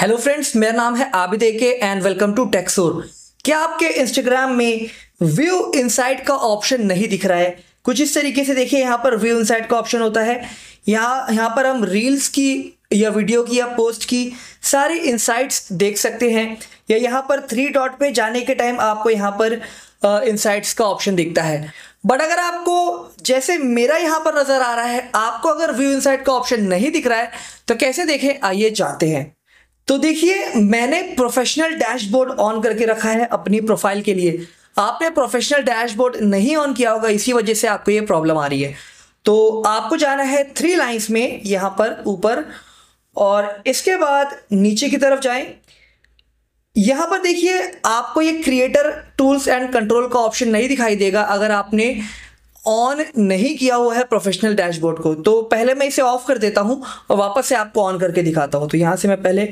hello friends मेरा नाम है आबिद के एंड वेलकम टू टेक्सोर क्या आपके इंस्टाग्राम में व्यू इनसाइट का ऑप्शन नहीं दिख रहा है कुछ इस तरीके से देखिए यहाँ पर व्यू इनसाइट का ऑप्शन होता है यहाँ यहाँ पर हम रील्स की या वीडियो की या पोस्ट की सारी इंसाइट्स देख सकते हैं या यहाँ पर थ्री डॉट पे जाने के टाइम आपको यहाँ पर इंसाइट्स का ऑप्शन दिखता है बट अगर आपको जैसे मेरा यहाँ पर नज़र आ रहा है आपको अगर व्यू इनसाइट का ऑप्शन नहीं दिख रहा है तो कैसे देखें आइए जानते हैं तो देखिए मैंने प्रोफेशनल डैशबोर्ड ऑन करके रखा है अपनी प्रोफाइल के लिए आपने प्रोफेशनल डैशबोर्ड नहीं ऑन किया होगा इसी वजह से आपको ये प्रॉब्लम आ रही है तो आपको जाना है थ्री लाइंस में यहाँ पर ऊपर और इसके बाद नीचे की तरफ जाएं यहाँ पर देखिए आपको ये क्रिएटर टूल्स एंड कंट्रोल का ऑप्शन नहीं दिखाई देगा अगर आपने ऑन नहीं किया हुआ है प्रोफेशनल डैशबोर्ड को तो पहले मैं इसे ऑफ कर देता हूं और वापस से आपको ऑन करके दिखाता हूं तो यहां से मैं पहले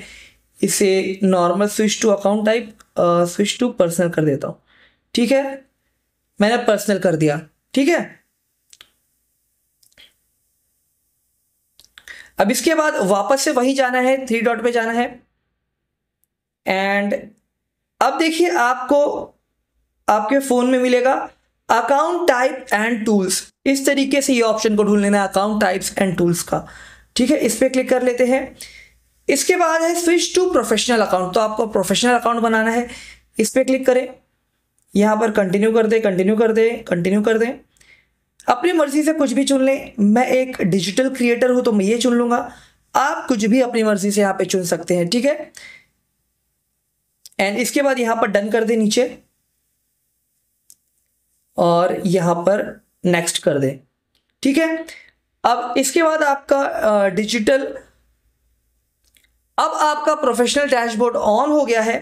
इसे normal switch to account type switch to personal कर देता हूं ठीक है मैंने पर्सनल कर दिया ठीक है अब इसके बाद वापस से वहीं जाना है थ्री डॉट पे जाना है एंड अब देखिए आपको आपके फ़ोन में मिलेगा अकाउंट टाइप एंड टूल्स इस तरीके से ये ऑप्शन को ढूंढ लेना है अकाउंट टाइप्स एंड टूल्स का ठीक है इस पर क्लिक कर लेते हैं इसके बाद है स्विच टू प्रोफेशनल अकाउंट तो आपको प्रोफेशनल अकाउंट बनाना है इस पर क्लिक करें यहाँ पर कंटिन्यू कर दें कंटिन्यू कर दें कंटिन्यू कर दें अपनी मर्जी से कुछ भी चुन लें मैं एक डिजिटल क्रिएटर हूँ तो मैं ये चुन लूँगा आप कुछ भी अपनी मर्जी से यहाँ पे चुन सकते हैं ठीक है एंड इसके बाद यहाँ पर डन कर दें नीचे और यहाँ पर नेक्स्ट कर दें ठीक है अब इसके बाद आपका डिजिटल अब आपका प्रोफेशनल डैशबोर्ड ऑन हो गया है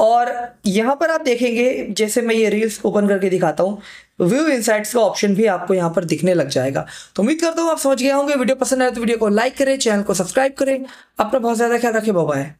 और यहाँ पर आप देखेंगे जैसे मैं ये रील्स ओपन करके दिखाता हूँ व्यू इनसाइट्स का ऑप्शन भी आपको यहाँ पर दिखने लग जाएगा तो उम्मीद करता हूँ आप समझ गए होंगे वीडियो पसंद आए तो वीडियो को लाइक करें चैनल को सब्सक्राइब करें अपना बहुत ज़्यादा ख्याल रखें है